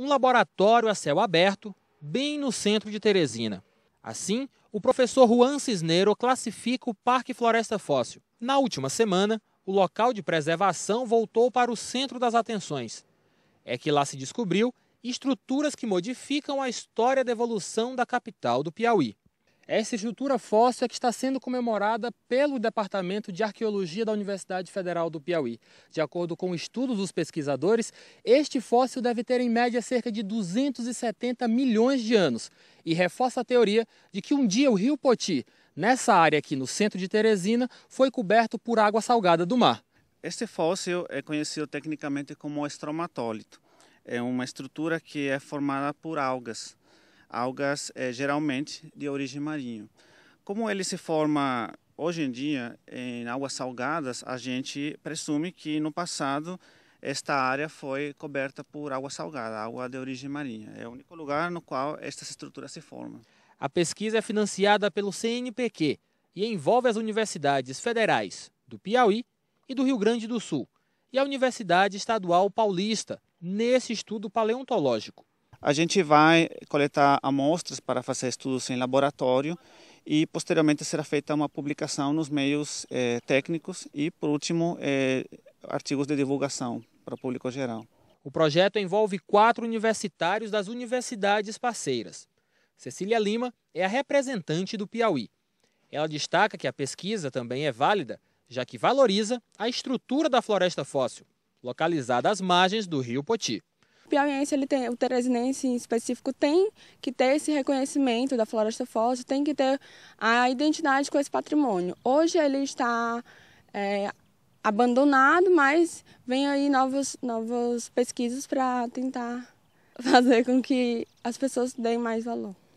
um laboratório a céu aberto, bem no centro de Teresina. Assim, o professor Juan Cisneiro classifica o Parque Floresta Fóssil. Na última semana, o local de preservação voltou para o centro das atenções. É que lá se descobriu estruturas que modificam a história da evolução da capital do Piauí. Essa estrutura fóssil é que está sendo comemorada pelo Departamento de Arqueologia da Universidade Federal do Piauí. De acordo com estudos dos pesquisadores, este fóssil deve ter em média cerca de 270 milhões de anos e reforça a teoria de que um dia o rio Poti, nessa área aqui no centro de Teresina, foi coberto por água salgada do mar. Este fóssil é conhecido tecnicamente como estromatólito. É uma estrutura que é formada por algas algas é, geralmente de origem marinha Como ele se forma hoje em dia em águas salgadas, a gente presume que no passado esta área foi coberta por água salgada, água de origem marinha. É o único lugar no qual esta estrutura se forma. A pesquisa é financiada pelo CNPq e envolve as universidades federais do Piauí e do Rio Grande do Sul e a Universidade Estadual Paulista nesse estudo paleontológico a gente vai coletar amostras para fazer estudos em laboratório e posteriormente será feita uma publicação nos meios eh, técnicos e, por último, eh, artigos de divulgação para o público geral. O projeto envolve quatro universitários das universidades parceiras. Cecília Lima é a representante do Piauí. Ela destaca que a pesquisa também é válida, já que valoriza a estrutura da floresta fóssil, localizada às margens do rio Poti piauiense, ele tem, o teresinense em específico, tem que ter esse reconhecimento da floresta fóssil, tem que ter a identidade com esse patrimônio. Hoje ele está é, abandonado, mas vem aí novos, novas pesquisas para tentar fazer com que as pessoas deem mais valor.